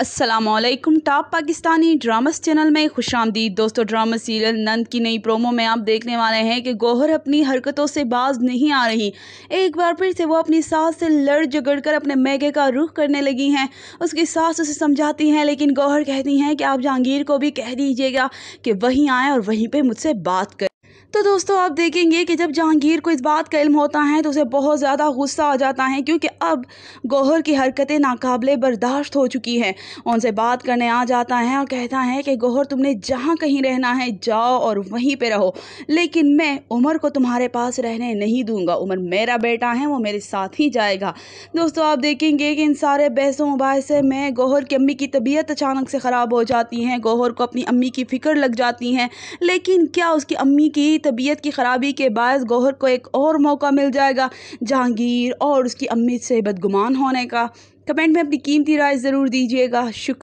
Aslam top Pakistani dramas channel में खुश आमदीद दोस्तों ड्रामा सीरियल नंद की नई प्रोमो में आप देखने वाले हैं कि गौहर अपनी हरकतों से बाज नहीं आ रही एक बार फिर से वो अपनी सास से लड़ झगड़ कर अपने मैगे का रुख करने लगी हैं उसकी सास उसे समझाती हैं लेकिन गोहर कहती हैं कि आप जहांगीर को भी कह दीजिएगा कि वहीं आएँ और वहीं पर मुझसे बात करें तो दोस्तों आप देखेंगे कि जब जहांगीर को इस बात का इल्म होता है तो उसे बहुत ज़्यादा गुस्सा आ जाता है क्योंकि अब गौहर की हरकतें नाकबले बर्दाश्त हो चुकी हैं उनसे बात करने आ जाता है और कहता है कि गौहर तुमने जहाँ कहीं रहना है जाओ और वहीं पर रहो लेकिन मैं उमर को तुम्हारे पास रहने नहीं दूँगा उमर मेरा बेटा है वो मेरे साथ ही जाएगा दोस्तों आप देखेंगे कि इन सारे बहसों मुबासे में गौहर की अम्मी की तबीयत अचानक से ख़राब हो जाती है गौहर को अपनी अम्मी की फ़िक्र लग जाती हैं लेकिन क्या उसकी अम्मी की तबीयत की ख़राबी के बायस गौहर को एक और मौका मिल जाएगा जहांगीर और उसकी अम्मी से बदगुमान होने का कमेंट में अपनी कीमती राय ज़रूर दीजिएगा शुक्रिया